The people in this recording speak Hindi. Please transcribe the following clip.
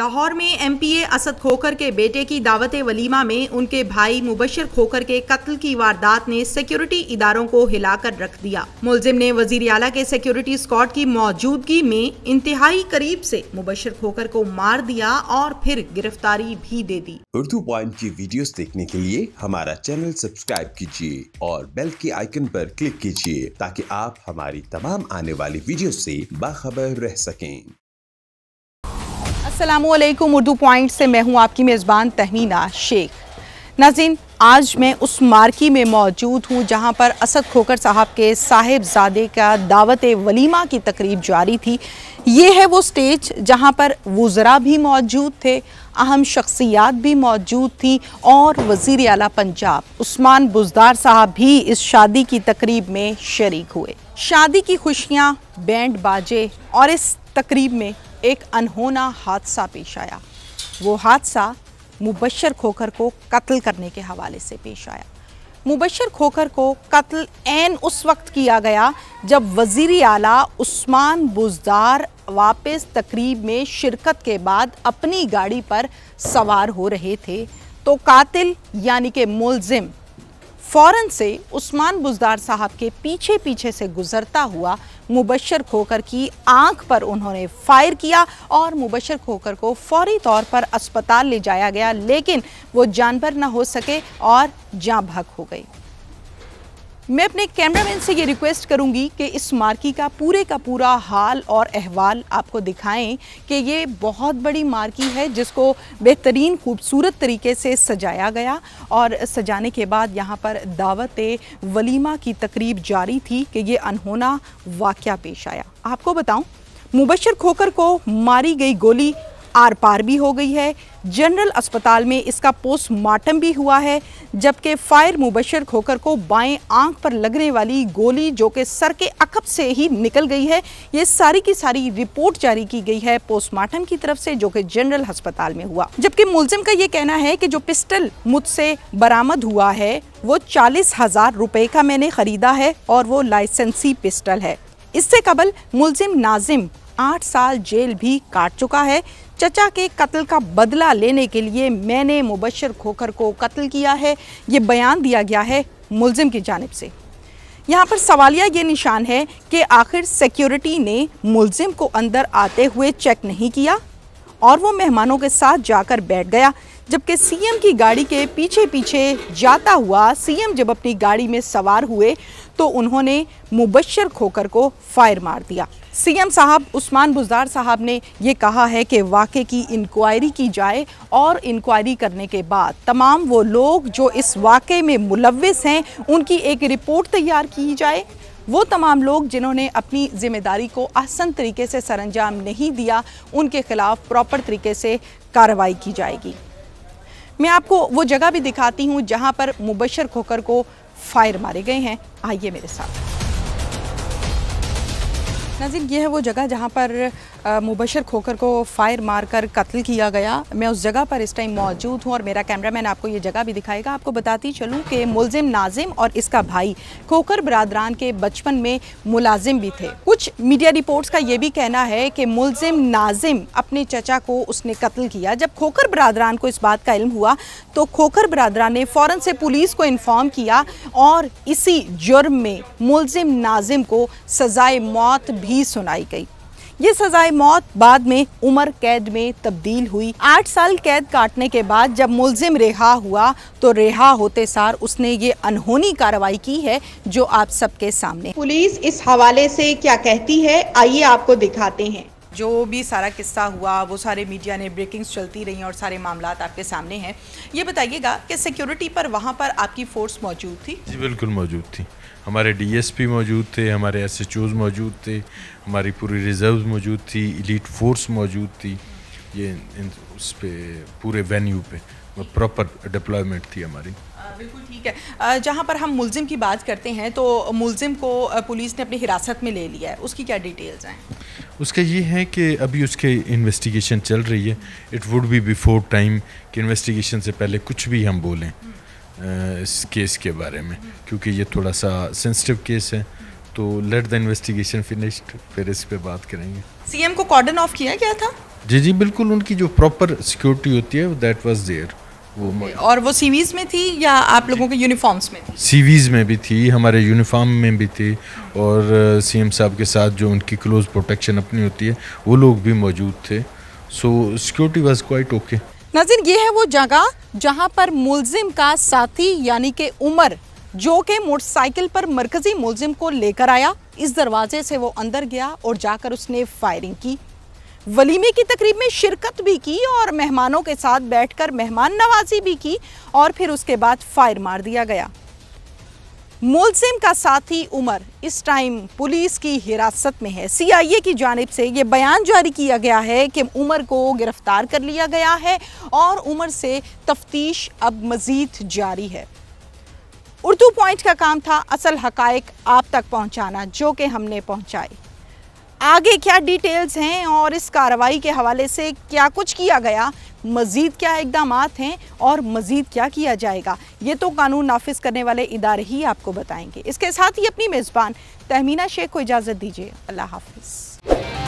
लाहौर में एमपीए असद खोकर के बेटे की दावत वलीमा में उनके भाई मुबशर खोकर के कत्ल की वारदात ने सिक्योरिटी इदारों को हिलाकर रख दिया मुलजिम ने वजीर अला के सिक्योरिटी स्कॉट की मौजूदगी में इंतहाई करीब से मुबशर खोकर को मार दिया और फिर गिरफ्तारी भी दे दी उर्दू पॉइंट की वीडियो देखने के लिए हमारा चैनल सब्सक्राइब कीजिए और बेल के आइकन आरोप क्लिक कीजिए ताकि आप हमारी तमाम आने वाली वीडियो ऐसी बाखबर रह सकें असलम उर्दू पॉइंट से मैं हूँ आपकी मेज़बान तहमीना शेख नाजिन आज मैं उस मार्की में मौजूद हूँ जहाँ पर असद खोकर साहब के साहेबजादे का दावत वलीमा की तकरीब जारी थी ये है वो स्टेज जहाँ पर वज़रा भी मौजूद थे अहम शख्सियात भी मौजूद थी और वज़ी अला पंजाब उस्मान बुजदार साहब भी इस शादी की तकरीब में शर्क हुए शादी की खुशियाँ बैंड बाजे और इस तकरीब में एक अनहोना हादसा पेश आया वो हादसा मुबशर खोखर को कत्ल करने के हवाले से पेश आया मुबशर खोखर को कत्ल एन उस वक्त किया गया जब वजीर आला उस्मान बुजदार वापस तकरीब में शिरकत के बाद अपनी गाड़ी पर सवार हो रहे थे तो कातिल यानी कि मुलजिम फौरन से उस्मान बुजदार साहब के पीछे पीछे से गुजरता हुआ मुबशर खोकर की आंख पर उन्होंने फायर किया और मुबशर खोकर को फौरी तौर पर अस्पताल ले जाया गया लेकिन वो जानवर न हो सके और जाँ भक हो गई मैं अपने कैमरामैन से ये रिक्वेस्ट करूंगी कि इस मार्की का पूरे का पूरा हाल और अहवाल आपको दिखाएं कि ये बहुत बड़ी मार्की है जिसको बेहतरीन खूबसूरत तरीके से सजाया गया और सजाने के बाद यहाँ पर दावत वलीमा की तकरीब जारी थी कि ये अनहोना वाक़ पेश आया आपको बताऊँ मुबशर खोकर को मारी गई गोली आर पार भी हो गई है जनरल अस्पताल में इसका पोस्टमार्टम भी हुआ है जबकि फायर मुबशर खोकर को बाएं आंख पर लगने वाली गोली जो कि सर के अकब से ही निकल गई है ये सारी की सारी रिपोर्ट जारी की गई है पोस्टमार्टम की तरफ से जो कि जनरल अस्पताल में हुआ जबकि मुलजिम का ये कहना है कि जो पिस्टल मुझसे बरामद हुआ है वो चालीस हजार रुपये का मैंने ख़रीदा है और वो लाइसेंसी पिस्टल है इससे कबल मुलजिम नाजिम आठ साल जेल भी काट चुका है चचा के कत्ल का बदला लेने के लिए मैंने मुबशर खोखर को कत्ल किया है ये बयान दिया गया है मुलजिम की जानब से यहाँ पर सवालिया ये निशान है कि आखिर सिक्योरिटी ने मुलजिम को अंदर आते हुए चेक नहीं किया और वो मेहमानों के साथ जाकर बैठ गया जबकि सीएम की गाड़ी के पीछे पीछे जाता हुआ सीएम जब अपनी गाड़ी में सवार हुए तो उन्होंने मुबशर खोकर को फायर मार दिया सीएम साहब उस्मान बुजदार साहब ने ये कहा है कि वाक़े की इंक्वायरी की जाए और इंक्वायरी करने के बाद तमाम वो लोग जो इस वाक़े में मुलविस हैं उनकी एक रिपोर्ट तैयार की जाए वो तमाम लोग जिन्होंने अपनी ज़िम्मेदारी को आसन तरीके से सरंजाम नहीं दिया उनके ख़िलाफ़ प्रॉपर तरीके से कार्रवाई की जाएगी मैं आपको वो जगह भी दिखाती हूँ जहाँ पर मुबशर खोकर को फायर मारे गए हैं आइए मेरे साथ नाजिन ये है वो जगह जहाँ पर मुबशर खोकर को फायर मार कर कत्ल किया गया मैं उस जगह पर इस टाइम मौजूद हूँ और मेरा कैमरामैन आपको ये जगह भी दिखाएगा आपको बताती चलूँ कि मुलजिम नाजिम और इसका भाई खोकर बरदरान के बचपन में मुलाजिम भी थे कुछ मीडिया रिपोर्ट्स का ये भी कहना है कि मुलजिम नाजिम अपने चचा को उसने कत्ल किया जब खोकर बरदरान को इस बात का इल्म हुआ तो खोकर बरदरान ने फ़ौर से पुलिस को इन्फॉर्म किया और इसी जुर्म में मुलजिम नाजिम को सज़ाए मौत भी सुनाई गई ये सजाए मौत बाद में उम्र कैद में तब्दील हुई आठ साल कैद काटने के बाद जब मुलजिम रिहा हुआ तो रिहा होते सार उसने ये अनहोनी कार्रवाई की है जो आप सबके सामने पुलिस इस हवाले से क्या कहती है आइए आपको दिखाते हैं जो भी सारा किस्सा हुआ वो सारे मीडिया ने ब्रेकिंग्स चलती रही और सारे मामला आपके सामने हैं ये बताइएगा कि सिक्योरिटी पर वहाँ पर आपकी फ़ोर्स मौजूद थी जी बिल्कुल मौजूद थी हमारे डीएसपी मौजूद थे हमारे एस एच मौजूद थे हमारी पूरी रिजर्व मौजूद थी इलीट फोर्स मौजूद थी ये इन उस पर पूरे वेन्यू पे प्रॉपर मतलब डिप्लॉयमेंट थी हमारी बिल्कुल ठीक है जहाँ पर हम मुलजिम की बात करते हैं तो मुलजिम को पुलिस ने अपनी हिरासत में ले लिया है उसकी क्या डिटेल्स हैं उसका ये है कि अभी उसके इन्वेस्टिगेशन चल रही है it would be before time कि इन्वेस्टिगेशन से पहले कुछ भी हम बोलें हम्म। इस केस के बारे में क्योंकि ये थोड़ा सा सेंसिटिव केस है तो लेट द इन्वेस्टिगेशन फिनिश्ड फिर इस पे बात करेंगे सीएम को कॉर्डन ऑफ किया गया था जी जी बिल्कुल उनकी जो प्रॉपर सिक्योरिटी होती है दैट वाज देयर और वो सीवीज में थी या आप लोगों के यूनिफॉर्म्स में थी सीवीज में भी थी हमारे यूनिफॉर्म में भी थी और सीएम साहब के साथ जो उनकी क्लोज प्रोटेक्शन अपनी होती है वो लोग भी मौजूद थे so security was quite okay नजर ये है वो जगह जहां पर मुलजिम का साथी यानी के उमर जो के मोटरसाइकिल पर मरकजी मुलजिम को लेकर आया इस दरवाजे से वो अंदर गया और जाकर उसने फायरिंग की वलीमे की तकरीब में शिरकत भी की और मेहमानों के साथ बैठकर मेहमान नवाजी भी की और फिर उसके बाद फायर मार दिया गया मुलजिम का साथी उमर इस टाइम पुलिस की हिरासत में है सीआईए की जानब से ये बयान जारी किया गया है कि उमर को गिरफ्तार कर लिया गया है और उमर से तफ्तीश अब मज़ीद जारी है उर्दू पॉइंट का काम था असल हकायक आप तक पहुंचाना जो कि हमने पहुंचाए आगे क्या डिटेल्स हैं और इस कार्रवाई के हवाले से क्या कुछ किया गया मज़ीद क्या इकदाम हैं और मज़ीद क्या किया जाएगा ये तो कानून नाफिज करने वाले इदारे ही आपको बताएंगे इसके साथ ही अपनी मेज़बान तहमीना शेख को इजाज़त दीजिए अल्लाह हाफिज़